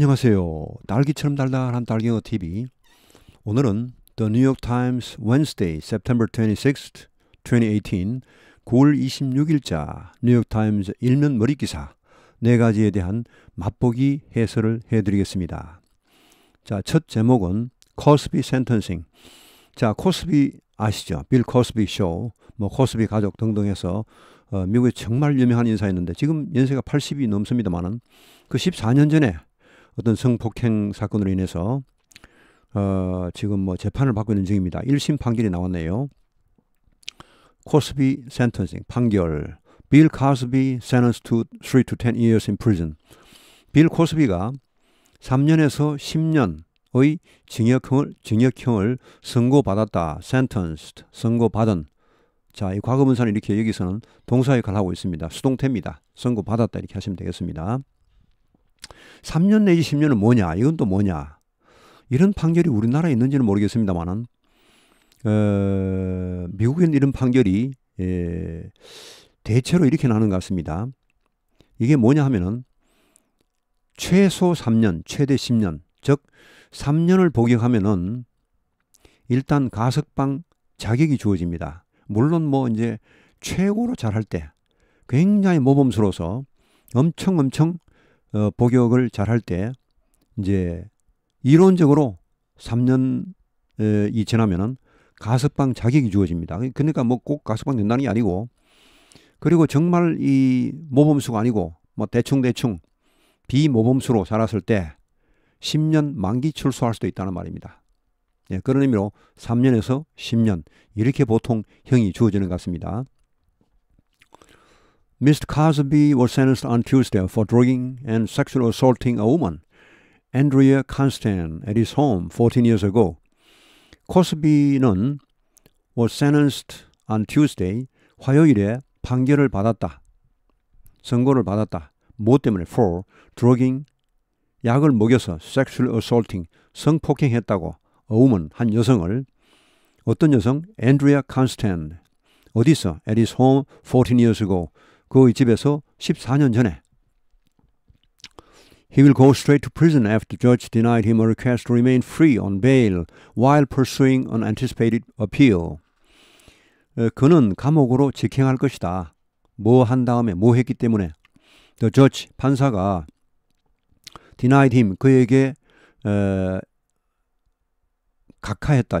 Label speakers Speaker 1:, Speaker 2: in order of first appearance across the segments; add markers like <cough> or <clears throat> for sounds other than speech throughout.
Speaker 1: 안녕하세요. 딸기처럼 달달한 딸기어 TV. 오늘은 The New York Times Wednesday, September 26th, 2018, 9월 26일자 뉴욕 타임즈 일면 머리 기사 네 가지에 대한 맛보기 해설을 해드리겠습니다. 자, 첫 제목은 코스비 센턴싱. 자, 코스비 아시죠? 빌 코스비 쇼, 뭐 코스비 가족 등등 해서 어, 미국에 정말 유명한 인사였는데 지금 연세가 80이 넘습니다만은 그 14년 전에 어떤 성폭행 사건으로 인해서 어, 지금 뭐 재판을 받고 있는 중입니다. 1심 판결이 나왔네요. 코스비 센턴싱 판결. 빌 카스비 sentenced to 3 to 10 years in prison. 빌 코스비가 3년에서 10년의 징역형을 징역형을 선고받았다. sentenced 선고받은. 자, 이 과거분사는 이렇게 여기서는 동사에 관하고 있습니다. 수동태입니다. 선고받았다 이렇게 하시면 되겠습니다. 3년 내지 10년은 뭐냐? 이건 또 뭐냐? 이런 판결이 우리나라에 있는지는 모르겠습니다만은 어, 미국에는 이런 판결이 예, 대체로 이렇게 나는 것 같습니다. 이게 뭐냐 하면은 최소 3년, 최대 10년, 즉 3년을 복역하면은 일단 가석방 자격이 주어집니다. 물론 뭐 이제 최고로 잘할 때 굉장히 모범수로서 엄청 엄청 어, 복역을 잘할 때 이제 이론적으로 3년 에, 이 지나면은 가석방 자격이 주어집니다. 그, 그러니까 뭐 꼭 가석방 된다는 게 아니고 그리고 정말 이 모범수가 아니고 뭐 대충 대충 비모범수로 자랐을 때 10년 만기 출소할 수도 있다는 말입니다. 예, 그런 의미로 3년에서 10년 이렇게 보통 형이 주어지는 것 같습니다. Mr. Cosby was sentenced on Tuesday for drugging and sexually assaulting a woman, Andrea Constant, at his home 14 years ago. Cosby는 was sentenced on Tuesday, 화요일에 판결을 받았다. 선고를 받았다. 뭐 때문에? for drugging, 약을 먹여서 sexual assaulting, 성폭행했다고 a woman, 한 여성을 어떤 여성? Andrea Constant. 어디서? At his home 14 years ago. 그의 집에서 14년 전에 He will go straight to prison after judge denied him a request to remain free on bail while pursuing an anticipated appeal. 그는 감옥으로 직행할 것이다. 뭐 한 다음에 뭐 했기 때문에 The judge 판사가 denied him 그에게 에, 각하했다.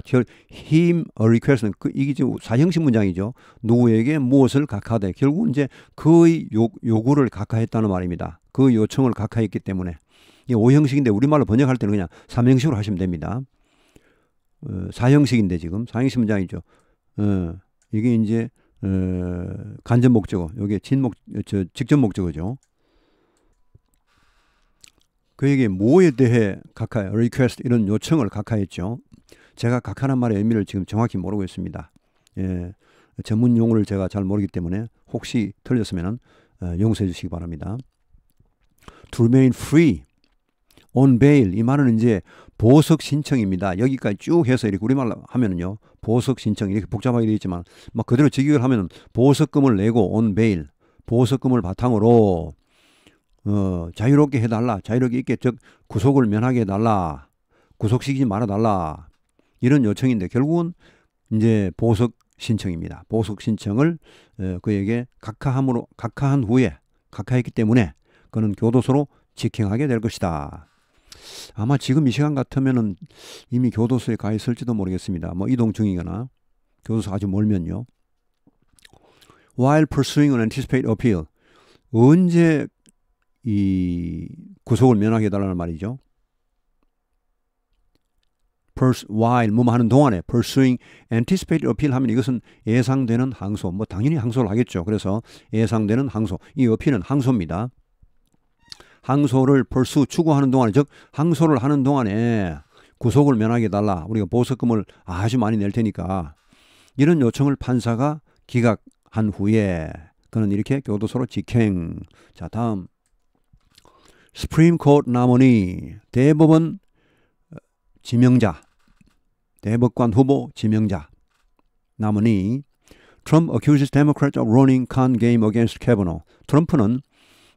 Speaker 1: him a request. 그 이게 지금 사형식 문장이죠. 누구에게 무엇을 각하되 결국 이제 그의 요, 요구를 각하했다는 말입니다. 그 요청을 각하했기 때문에 이 오형식인데 우리말로 번역할 때는 그냥 삼형식으로 하시면 됩니다. 어, 사형식인데 지금 사형식 문장이죠. 어, 이게 이제 어, 간접 목적어. 여기 진목 저 직접 목적어죠. 그에게 뭐에 대해 각하, request 이런 요청을 각하했죠. 제가 각하란 말의 의미를 지금 정확히 모르고 있습니다. 예, 전문 용어를 제가 잘 모르기 때문에 혹시 틀렸으면 어, 용서해 주시기 바랍니다. To remain free on bail 이 말은 이제 보석 신청입니다. 여기까지 쭉 해서 이렇게 우리말로 하면은요 보석 신청 이렇게 복잡하게 되어 있지만 막 그대로 직역을 하면은 보석금을 내고 on bail 보석금을 바탕으로 어, 자유롭게 해달라 자유롭게 있게 즉 구속을 면하게 해달라 구속시키지 말아달라 이런 요청인데 결국은 이제 보석 신청입니다. 보석 신청을 어, 그에게 각하함으로 각하한 후에 각하했기 때문에 그는 교도소로 직행하게 될 것이다. 아마 지금 이 시간 같으면은 이미 교도소에 가 있을지도 모르겠습니다. 뭐 이동 중이거나 교도소 아주 멀면요. While pursuing an anticipated appeal, 언제 이 구속을 면하게 해달라는 말이죠. pers while 뭐뭐 하는 동안에 pursuing anticipated appeal 하면 이것은 예상되는 항소 뭐 당연히 항소를 하겠죠. 그래서 예상되는 항소 이 appeal은 항소입니다. 항소를 벌수 추구하는 동안에 즉 항소를 하는 동안에 구속을 면하게 달라 우리가 보석금을 아주 많이 낼 테니까 이런 요청을 판사가 기각한 후에 그는 이렇게 교도소로 직행 자 다음 스프림 코트 나머니 대법원 어, 지명자 대법관 후보 지명자 나머니 트럼프 accuses Democrats of running con game against Kavanaugh. 트럼프는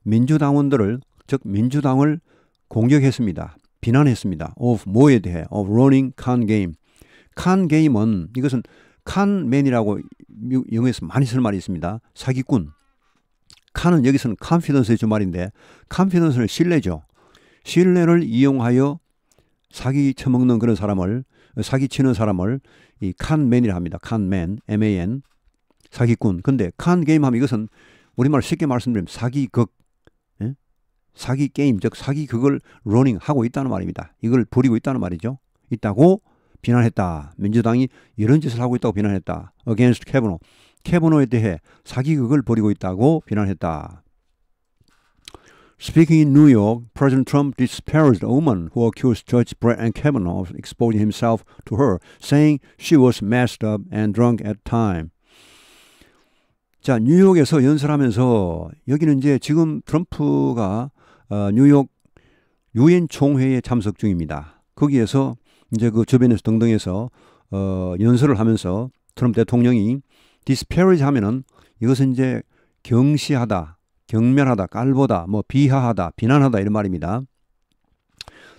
Speaker 1: 민주당원들을 즉 민주당을 공격했습니다. 비난했습니다. of 뭐에 대해 of running con game. con game은 이것은 c o 이라고 영어에서 많이 쓸 말이 있습니다. 사기꾼. 칸은 여기서는 컨피던스의 주말인데 컨피던스는 신뢰죠. 신뢰를 이용하여 사기 쳐먹는 그런 사람을 사기치는 사람을 이 칸맨이라 합니다. 칸맨, M-A-N, 사기꾼. 근데 칸 게임 하면 이것은 우리말 쉽게 말씀드리면 사기극, 예? 사기 게임, 즉 사기 극을 러닝하고 있다는 말입니다. 이걸 부리고 있다는 말이죠. 있다고 비난했다. 민주당이 이런 짓을 하고 있다고 비난했다. against 캐브노. 케브노에 대해 사기극을 벌이고 있다고 비난했다. Speaking in New York, President Trump disparaged a woman who accused Judge Brett Kavanaugh of exposing himself to her, saying she was messed up and drunk at time. 자, 뉴욕에서 연설하면서 여기는 이제 지금 트럼프가 어, 뉴욕 유엔 총회에 참석 중입니다. 거기에서 이제 그 주변에서 등등해서 어, 연설을 하면서 트럼프 대통령이 disparage 하면은 이것은 이제 경시하다, 경멸하다, 깔보다, 뭐 비하하다, 비난하다 이런 말입니다.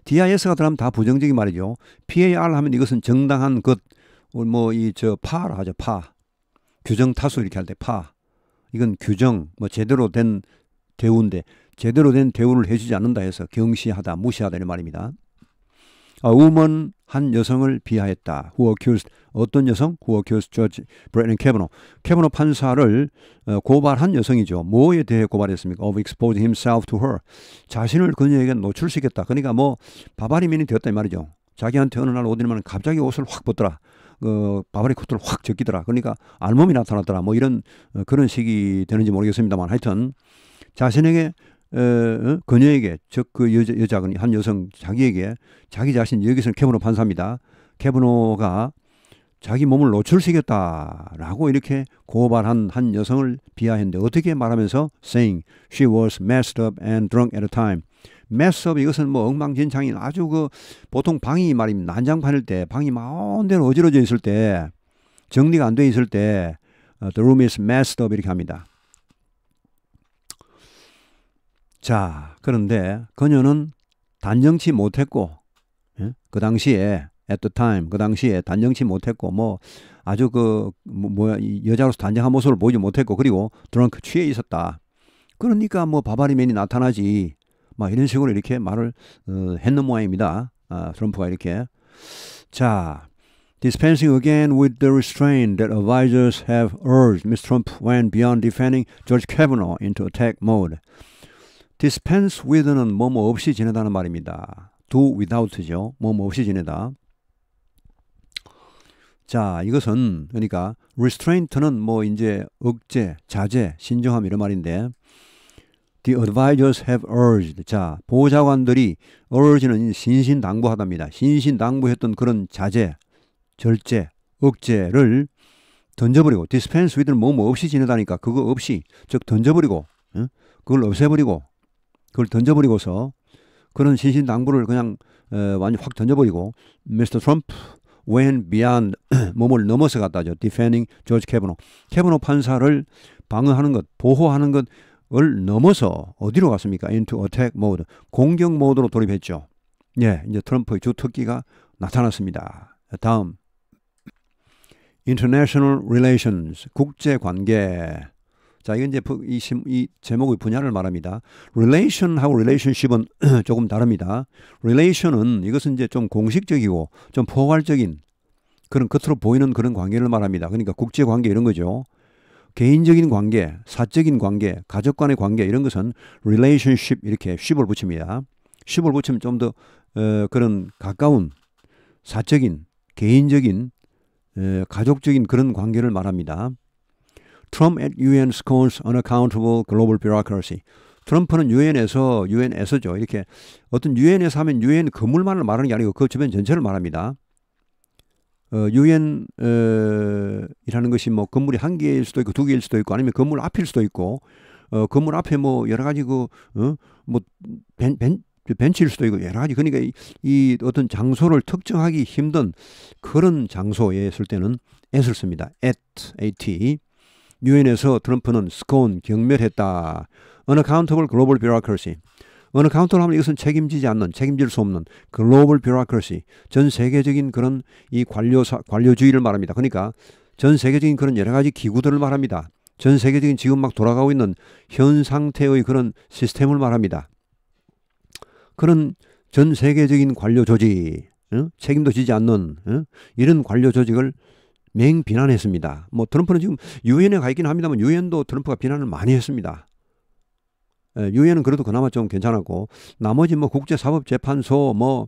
Speaker 1: DIS가 들어가면 다 부정적인 말이죠. PAR 하면 이것은 정당한 것, 어, 뭐이 저 파라 하죠. 파. 규정 타수 이렇게 할 때 파. 이건 규정, 뭐 제대로 된 대우인데 제대로 된 대우를 해주지 않는다 해서 경시하다, 무시하다 이런 말입니다. 아, 우먼 한 여성을 비하했다. Who accused 어떤 여성? Who accused Judge Brett Kavanaugh. 캐버노 판사를 어, 고발한 여성이죠. 뭐에 대해 고발했습니까? Of exposing himself to her. 자신을 그녀에게 노출시켰다. 그러니까 뭐 바바리맨이 되었다 이 말이죠. 자기한테 어느 날 오더니만 갑자기 옷을 확 벗더라. 어, 바바리 코트를 확 적기더라. 그러니까 알몸이 나타났더라. 뭐 이런 어, 그런 식이 되는지 모르겠습니다만 하여튼 자신에게 어, 어, 그녀에게 즉 그 여자 여자군 한 여성 자기에게 자기 자신 여기서는 캐브노 판사입니다. 캐브노가 자기 몸을 노출시켰다라고 이렇게 고발한 한 여성을 비하했는데 어떻게 말하면서 saying she was messed up and drunk at a time. mess up 이것은 뭐 엉망진창인 아주 그 보통 방이 말입니다. 난장판일 때 방이 마운데로 어지러져 있을 때 정리가 안 돼 있을 때 어, the room is messed up 이렇게 합니다. 자, 그런데 그녀는 단정치 못했고, 예? 그 당시에, at the time, 그 당시에 단정치 못했고, 뭐, 아주 그, 뭐, 뭐야, 여자로서 단정한 모습을 보이지 못했고, 그리고 드렁크 취해 있었다. 그러니까 뭐 바바리맨이 나타나지. 막 이런 식으로 이렇게 말을 어, 했는 모양입니다. 아, 트럼프가 이렇게. 자, dispensing again with the restraint that advisers have urged, Mr. Trump went beyond defending George Kavanaugh into attack mode. dispense with는 뭐뭐 없이 지내다는 말입니다. do without죠. 뭐 뭐 없이 지내다. 자, 이것은 그러니까 restraint는 뭐 이제 억제, 자제, 신정함 이런 말인데 The advisors have urged. 자, 보좌관들이 urge는 신신당부하답니다. 신신당부했던 그런 자제, 절제, 억제를 던져버리고 dispense with는 뭐뭐 없이 지내다니까 그거 없이 즉 던져버리고 응? 그걸 없애버리고 그걸 던져버리고서 그런 신신 당부를 그냥 에, 어, 완전 확 던져버리고 미스터 트럼프 when beyond <clears throat> 몸을 넘어서 갔다죠. defending George Kavanaugh. Kavanaugh 판사를 방어하는 것, 보호하는 것을 넘어서 어디로 갔습니까? into attack mode. 공격 모드로 돌입했죠. 예, 이제 트럼프의 주특기가 나타났습니다. 다음 international relations 국제 관계 자, 이건 이제 이, 이 제목의 분야를 말합니다. relation하고 relationship은 <clears throat> 조금 다릅니다. relation은 이것은 이제 좀 공식적이고 좀 포괄적인 그런 겉으로 보이는 그런 관계를 말합니다. 그러니까 국제 관계 이런 거죠. 개인적인 관계, 사적인 관계, 가족 간의 관계 이런 것은 relationship 이렇게 ship을 붙입니다. ship을 붙이면 좀더 어, 그런 가까운 사적인, 개인적인, 에, 어, 가족적인 그런 관계를 말합니다. Trump at UN scorns unaccountable global bureaucracy. 트럼프는 유엔에서 유엔에서죠. 이렇게 어떤 유엔에서 하면 유엔 건물만을 말하는 게 아니고 그 주변 전체를 말합니다. 어, 유엔이라는 어, 것이 뭐 건물이 한 개일 수도 있고 두 개일 수도 있고 아니면 건물 앞일 수도 있고 어, 건물 앞에 뭐 여러 가지 그뭐 어, 벤 벤, 벤, 벤치일 수도 있고 여러 가지 그러니까 이, 이 어떤 장소를 특정하기 힘든 그런 장소에 있을 때는 at을 씁니다. at at 유엔에서 트럼프는 스콘 경멸했다. Unaccountable Global Bureaucracy. Unaccountable 하면 이것은 책임지지 않는, 책임질 수 없는 Global Bureaucracy. 전 세계적인 그런 이 관료사, 관료주의를 말합니다. 그러니까 전 세계적인 그런 여러 가지 기구들을 말합니다. 전 세계적인 지금 막 돌아가고 있는 현 상태의 그런 시스템을 말합니다. 그런 전 세계적인 관료 조직, 어? 책임도 지지 않는 어? 이런 관료 조직을 맹 비난했습니다. 뭐 트럼프는 지금 유엔에 가 있긴 합니다만 유엔도 트럼프가 비난을 많이 했습니다. 예, 유엔은 그래도 그나마 좀 괜찮았고 나머지 뭐 국제사법재판소 뭐,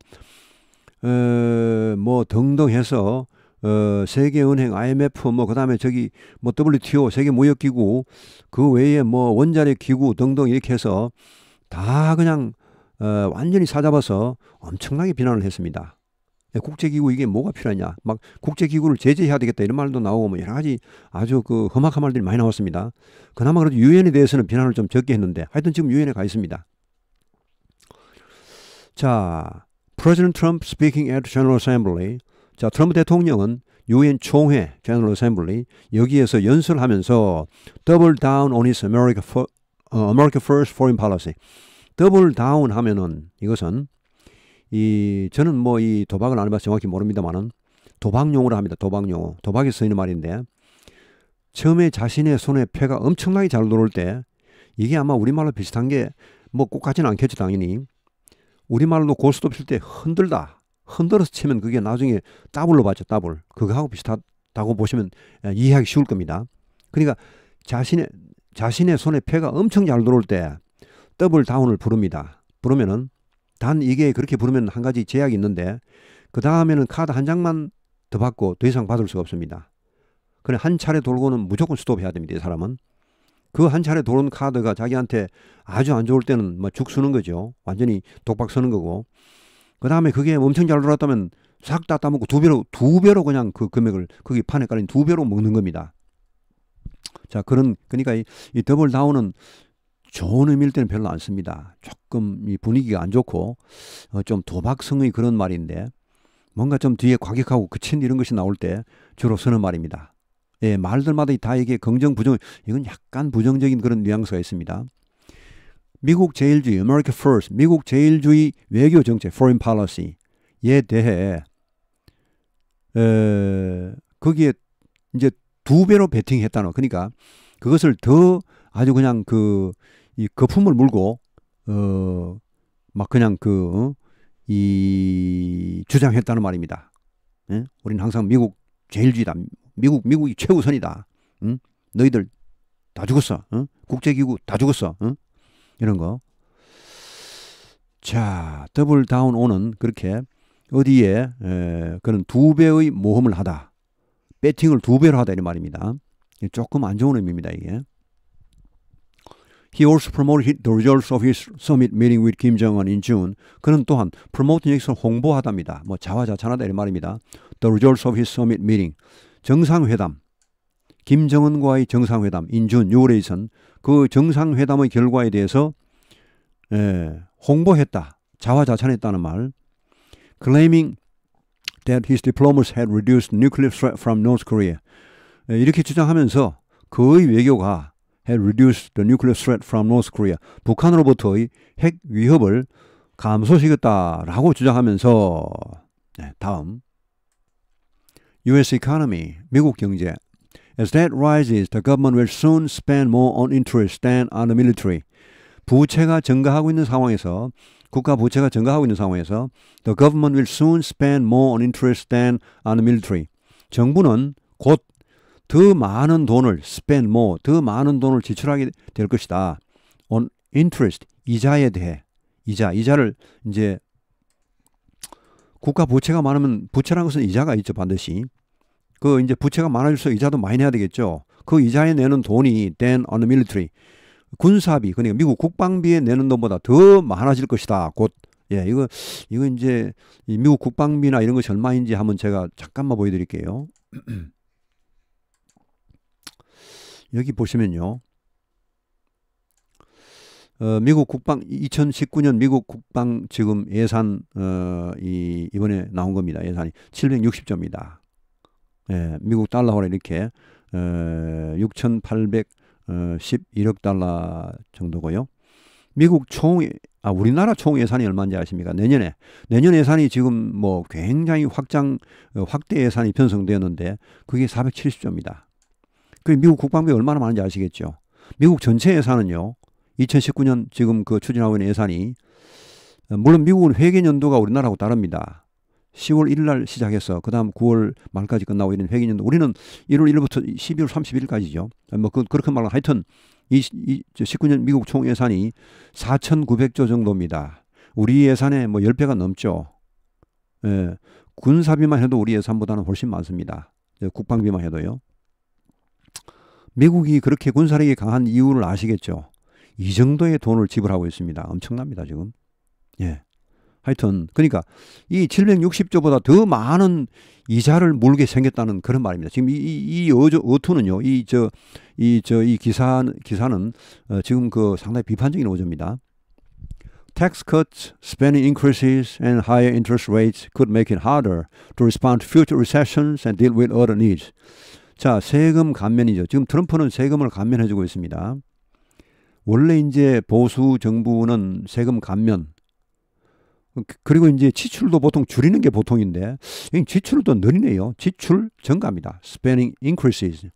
Speaker 1: 에, 어, 뭐 등등 해서 어, 세계은행, IMF, 뭐, 그 다음에 저기, 뭐, WTO, 세계무역기구, 그 외에 뭐, 원자력 기구 등등 이렇게 해서 다 그냥, 어, 완전히 사잡아서 엄청나게 비난을 했습니다. 네, 국제기구 이게 뭐가 필요하냐. 막 국제기구를 제재해야 되겠다 이런 말도 나오고 뭐 여러 가지 아주 그 험악한 말들이 많이 나왔습니다. 그나마 그래도 유엔에 대해서는 비난을 좀 적게 했는데 하여튼 지금 유엔에 가 있습니다. 자, President Trump speaking at General Assembly. 자, 트럼프 대통령은 유엔 총회 General Assembly 여기에서 연설하면서 double down on his America, for, uh, 어, America First Foreign Policy. 더블 다운 하면은 이것은 이 저는 뭐 이도박은안 해봐서 정확히 모릅니다만은 도박용으로 합니다. 도박용 도박에 쓰이는 말인데 처음에 자신의 손에 패가 엄청나게 잘 들어올 때 이게 아마 우리말로 비슷한 게 뭐 꼭 같지는 않겠죠 당연히 우리말로 고스톱 칠때 흔들다 흔들어서 치면 그게 나중에 따블로 봤죠 따블 그거하고 비슷하다고 보시면 예, 이해하기 쉬울 겁니다 그러니까 자신의 자신의 손에 패가 엄청 잘 들어올 때 더블 다운을 부릅니다 부르면은 단 이게 그렇게 부르면 한 가지 제약이 있는데 그 다음에는 카드 한 장만 더 받고 더 이상 받을 수가 없습니다. 그래 한 차례 돌고는 무조건 스톱해야 됩니다. 이 사람은 그 한 차례 돌은 카드가 자기한테 아주 안 좋을 때는 막죽 뭐 쓰는 거죠. 완전히 독박 쓰는 거고 그 다음에 그게 엄청 잘 돌았다면 싹 다 따먹고 두 배로 두 배로 그냥 그 금액을 거기 판에 깔린 두 배로 먹는 겁니다. 자 그런 그러니까 이, 이 더블 다운은 좋은 의미일 때는 별로 안 씁니다. 조금 이 분위기가 안 좋고 어, 좀 도박성의 그런 말인데 뭔가 좀 뒤에 과격하고 그친 이런 것이 나올 때 주로 쓰는 말입니다. 예, 말들마다 다 이게 긍정 부정 이건 약간 부정적인 그런 뉘앙스가 있습니다. 미국 제일주의 (America First) 미국 제일주의 외교 정책 (Foreign Policy)에 대해 에, 거기에 이제 두 배로 베팅했다는 그러니까 그것을 더 아주 그냥 그이 거품을 물고 어 막 그냥 그이 어? 주장했다는 말입니다. 예? 우리는 항상 미국 제일주의다. 미국 미국이 최우선이다. 응? 너희들 다 죽었어. 응? 국제기구 다 죽었어. 응? 이런 거. 자, 더블 다운 오는 그렇게 어디에 에, 그런 두 배의 모험을 하다. 배팅을 두 배로 하다 이 말입니다. 조금 안 좋은 의미입니다, 이게. He also promoted the results of his summit meeting with Kim Jong-un in June. 그는 또한 promoting 여기서 홍보하답니다. 뭐 자화자찬하다 이런 말입니다. The results of his summit meeting. 정상회담. 김정은과의 정상회담 in June 6월에 있은 그 정상회담의 결과에 대해서 에, 홍보했다. 자화자찬했다는 말. claiming that his diplomats had reduced nuclear threat from North Korea. 이렇게 주장하면서 그의 외교가 had reduced the nuclear threat from North Korea. 북한으로부터의 핵 위협을 감소시켰다라고 주장하면서 네, 다음 U.S. economy, 미국 경제 As debt rises, the government will soon spend more on interest than on the military. 부채가 증가하고 있는 상황에서 국가 부채가 증가하고 있는 상황에서 the government will soon spend more on interest than on the military. 정부는 곧더 많은 돈을 spend more, 더 많은 돈을 지출하게 될 것이다. on interest, 이자에 대해. 이자, 이자를 이제 국가 부채가 많으면 부채라는 것은 이자가 있죠, 반드시. 그 이제 부채가 많아질수록 이자도 많이 내야 되겠죠. 그 이자에 내는 돈이 then on the military, 군사비, 그러니까 미국 국방비에 내는 돈보다 더 많아질 것이다. 곧 예, 이거 이거 이제 미국 국방비나 이런 것이 얼마인지 한번 제가 잠깐만 보여드릴게요. <clears throat> 여기 보시면요. 어, 미국 국방 2019년 미국 국방 지금 예산 어, 이, 이번에 나온 겁니다. 예산이 760조입니다. 예, 미국 달러로 이렇게 어, 6,811억 달러 정도고요. 미국 총 아, 우리나라 총 예산이 얼마인지 아십니까? 내년에 내년 예산이 지금 뭐 굉장히 확장 어, 확대 예산이 편성되었는데 그게 470조입니다. 그 미국 국방비가 얼마나 많은지 아시겠죠? 미국 전체 예산은요. 2019년 지금 그 추진하고 있는 예산이 어, 물론 미국은 회계 연도가 우리나라하고 다릅니다. 10월 1일 날 시작해서 그다음 9월 말까지 끝나고 있는 회계 연도 우리는 1월 1일부터 12월 31일까지죠. 뭐 그, 그렇게 말하면 하여튼 이, 이 19년 미국 총 예산이 4,900조 정도입니다. 우리 예산의 뭐 10배가 넘죠. 예, 군사비만 해도 우리 예산보다는 훨씬 많습니다. 국방비만 해도요. 미국이 그렇게 군사력이 강한 이유를 아시겠죠? 이 정도의 돈을 지불하고 있습니다. 엄청납니다, 지금. 예. 하여튼, 그러니까 이 760조보다 더 많은 이자를 물게 생겼다는 그런 말입니다. 지금 이, 이, 이 어투는요, 이, 저, 이, 저, 이 기사, 기사는 어, 지금 그 상당히 비판적인 어조입니다. Tax cuts, spending increases, and higher interest rates could make it harder to respond to future recessions and deal with other needs. 자, 세금 감면이죠. 지금 트럼프는 세금을 감면해주고 있습니다. 원래 이제 보수 정부는 세금 감면, 그, 그리고 이제 지출도 보통 줄이는 게 보통인데, 지출또 늘리네요. 지출 증가입니다. spending increases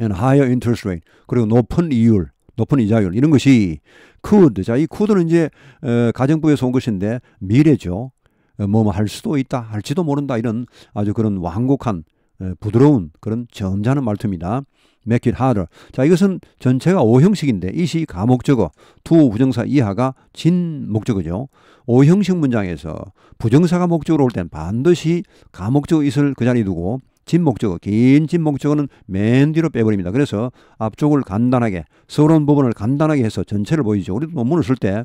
Speaker 1: and higher interest rate. 그리고 높은 이율, 높은 이자율, 이런 것이 could. 자, 이 could는 이제 어, 가정부에서 온 것인데, 미래죠. 어, 뭐뭐 할 수도 있다, 할지도 모른다, 이런 아주 그런 완곡한 예, 부드러운 그런 점잖은 말투입니다. make it harder. 자, 이것은 전체가 오형식인데 이시 가목적어 두 부정사 이하가 진 목적어죠. 오형식 문장에서 부정사가 목적으로 올 땐 반드시 가목적어 있을 그자리 두고 진 목적어 긴진 목적어는 맨 뒤로 빼버립니다. 그래서 앞쪽을 간단하게 서론 부분을 간단하게 해서 전체를 보이죠. 우리도 논문을 쓸 때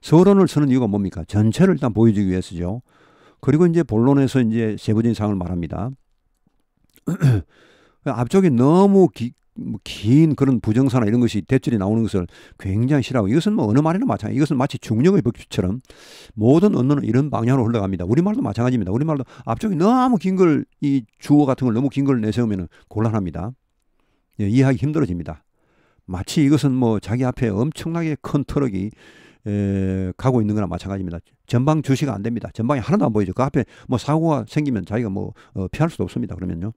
Speaker 1: 서론을 쓰는 이유가 뭡니까? 전체를 일단 보여주기 위해서죠. 그리고 이제 본론에서 이제 세부적인 사항을 말합니다. <clears throat> 앞쪽에 너무 기, 뭐 긴 그런 부정사나 이런 것이 대출이 나오는 것을 굉장히 싫어하고 이것은 뭐 어느 말이나 마찬가지 이것은 마치 중력의 법칙처럼 모든 언어는 이런 방향으로 흘러갑니다. 우리말도 마찬가지입니다. 우리말도 앞쪽에 너무 긴 걸 이 주어 같은 걸 너무 긴 걸 내세우면 곤란합니다. 예, 이해하기 힘들어집니다. 마치 이것은 뭐 자기 앞에 엄청나게 큰 트럭이 에, 가고 있는 거나 마찬가지입니다. 전방 주시가 안 됩니다. 전방이 하나도 안 보이죠. 그 앞에 뭐 사고가 생기면 자기가 뭐 어, 피할 수도 없습니다. 그러면요.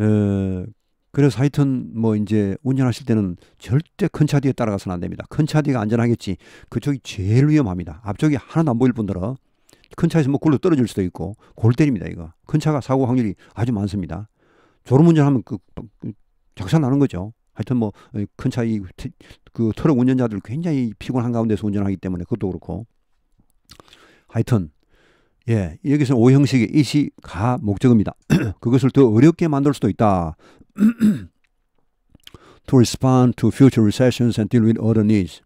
Speaker 1: 예. 그래서 하여튼 뭐 이제 운전하실 때는 절대 큰 차 뒤에 따라가서는 안 됩니다. 큰 차 뒤가 안전하겠지. 그쪽이 제일 위험합니다. 앞쪽이 하나도 안 보일 뿐더러 큰 차에서 뭐 굴러 떨어질 수도 있고 골 때립니다 이거. 큰 차가 사고 확률이 아주 많습니다. 졸음운전하면 그, 그 작살 나는 거죠. 하여튼 뭐 큰 차이그 트럭 운전자들 굉장히 피곤한 가운데서 운전하기 때문에 그것도 그렇고 하여튼 예, 여기서 오형식의 이시, 가, 목적입니다. 그것을 더 어렵게 만들 수도 있다. to respond to future recessions and deal with other needs.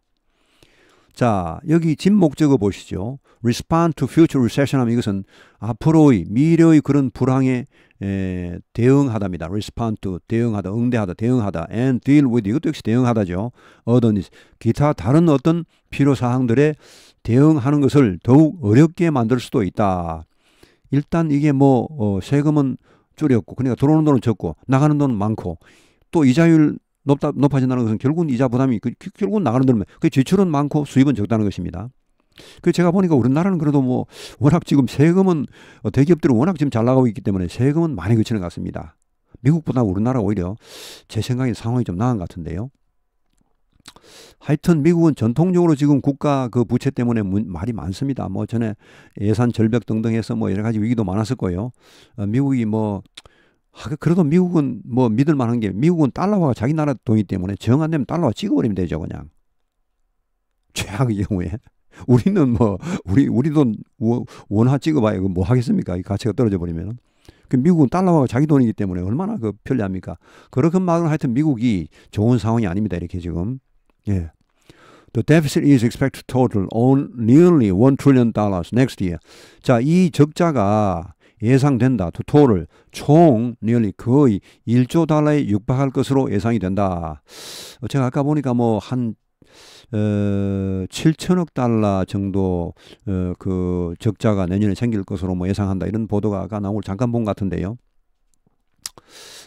Speaker 1: 자, 여기 진 목적어 보시죠. respond to future recession 하면 이것은 앞으로의, 미래의 그런 불황에 에, 대응하다입니다. respond to, 대응하다, 응대하다, 대응하다, and deal with, 이것도 역시 대응하다죠. other needs, 기타 다른 어떤 필요사항들의 대응하는 것을 더욱 어렵게 만들 수도 있다. 일단 이게 뭐 어, 세금은 줄였고 그러니까 들어오는 돈은 적고 나가는 돈은 많고 또 이자율 높다 높아진다는 것은 결국은 이자 부담이 그, 그 결국은 나가는 돈은 그 지출은 많고 수입은 적다는 것입니다. 그 제가 보니까 우리나라는 그래도 뭐 워낙 지금 세금은 어, 대기업들은 워낙 지금 잘 나가고 있기 때문에 세금은 많이 그치는 것 같습니다. 미국보다 우리나라 오히려 제 생각엔 상황이 좀 나은 것 같은데요. 하여튼 미국은 전통적으로 지금 국가 그 부채 때문에 문, 말이 많습니다. 뭐 전에 예산 절벽 등등 해서 뭐 여러 가지 위기도 많았을 거예요. 어, 미국이 뭐 하, 그래도 미국은 뭐 믿을 만한 게 미국은 달러화가 자기 나라 돈이기 때문에 정안 되면 달러화 찍어버리면 되죠 그냥 최악의 경우에 <laughs> 우리는 뭐 우리 우리 돈 원화 찍어봐야 뭐 하겠습니까 이 가치가 떨어져 버리면은 그 미국은 달러화가 자기 돈이기 때문에 얼마나 그 편리합니까 그렇건 말은 하여튼 미국이 좋은 상황이 아닙니다 이렇게 지금 Yeah. 예. The deficit is expected to total on nearly 1 trillion dollars next year. 자, 이 적자가 예상된다. to total 총 nearly 거의 1조 달러에 육박할 것으로 예상이 된다. 어, 제가 아까 보니까 뭐한 어, 7천억 달러 정도 어, 그 적자가 내년에 생길 것으로 뭐 예상한다 이런 보도가 아까 나온 걸 잠깐 본 것 같은데요.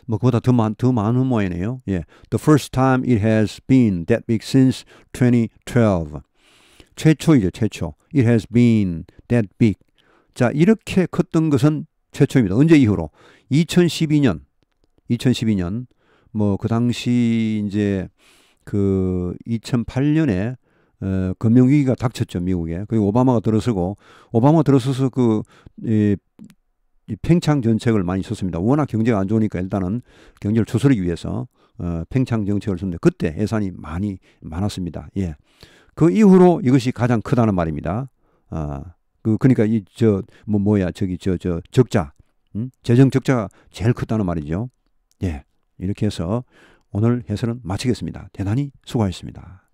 Speaker 1: 뭐 그보다 더, 많, 더 많은 모양이네요. 예. The first time it has been that big since 2012. 최초이죠, 최초. It has been that big. 자, 이렇게 컸던 것은 최초입니다. 언제 이후로? 2012년. 2012년. 뭐 그 당시 이제 그 2008년에 어, 금융위기가 닥쳤죠 미국에. 그리고 오바마가 들어서고 오바마 들어서서 그 에, 이 팽창 정책을 많이 썼습니다. 워낙 경제가 안 좋으니까 일단은 경제를 추스르기 위해서 어, 팽창 정책을 썼는데 그때 예산이 많이 많았습니다. 예. 그 이후로 이것이 가장 크다는 말입니다. 아, 그그니까이 저 뭐 뭐야 저기 저 저 적자, 음? 재정 적자가 제일 크다는 말이죠. 예. 이렇게 해서 오늘 해설은 마치겠습니다. 대단히 수고하셨습니다.